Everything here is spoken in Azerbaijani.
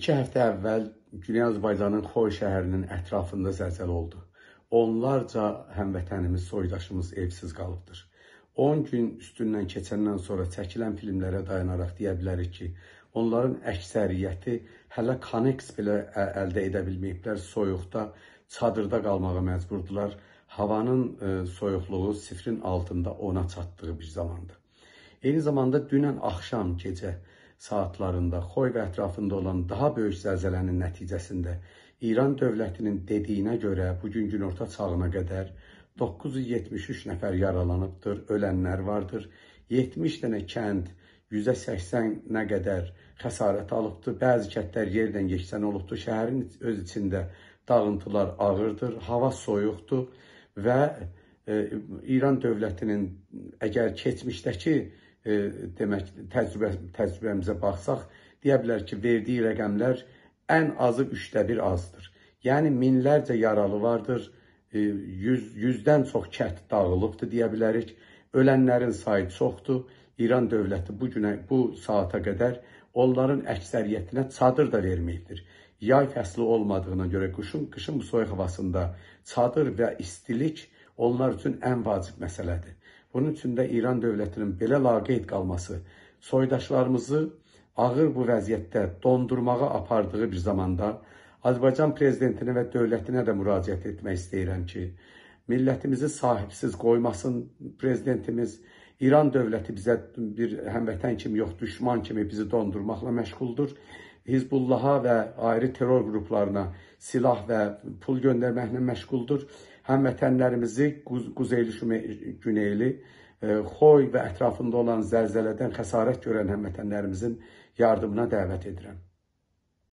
İki həftə əvvəl Güney Azərbaycanın Xoy şəhərinin ətrafında zəlzələ oldu. Onlarca həmvətənimiz, soydaşımız evsiz qalıbdır. 10 gün üstündən keçəndən sonra çəkilən filmlərə dayanaraq deyə bilərik ki, onların əksəriyyəti hələ koneks belə əldə edə bilməyiblər. Soyuqda, çadırda qalmağa məcburdular. Havanın soyuqluğu sifrin altında ona çatdığı bir zamandır. Eyni zamanda dünən axşam gecə saatlarında Xoy və ətrafında olan daha böyük zəlzələnin nəticəsində İran dövlətinin dediyinə görə bu gün günorta çağına qədər 973 nəfər yaralanıbdır, ölənlər vardır. 70 dənə kənd %80-nə qədər xəsarət alıbdır. Bəzi kəndlər yerdən keçsən olubdur. Şəhərin öz içində dağıntılar ağırdır, hava soyuqdur və e, İran dövlətinin əgər keçmişdəki e, demək təcrübə, təcrübəmizə baxsaq, deyə bilər ki, verdiyi rəqəmlər ən azı üçdə bir azdır. Yəni minlərcə yaralı vardır, e, yüz, yüzdən çox kət dağılıbdır deyə bilərik. Ölənlərin sayı çoxdur. İran dövləti bu günə, bu saata qədər onların əksəriyyətinə çadır da verməyibdir. Yay fəsli olmadığına görə qışın, qışın bu soyuq havasında çadır və istilik onlar üçün ən vacib məsələdir. Bunun üçün də İran dövlətinin belə laqeyd qalması soydaşlarımızı ağır bu vəziyyətdə dondurmağa apardığı bir zamanda Azərbaycan prezidentinə və dövlətinə də müraciət etmək istəyirəm ki, millətimizi sahibsiz qoymasın prezidentimiz. İran dövləti bizə bir həmvətən kimi yox, düşman kimi bizi dondurmaqla məşğuldur Hizbullaha və ayrı terror qruplarına silah və pul göndərməklə məşğuldur. Həm vətənlərimizi Quz Quzeyli Güneyli, e, Xoy və ətrafında olan zəlzələdən xəsarət görən həmvətənlərimizin yardımına dəvət edirəm.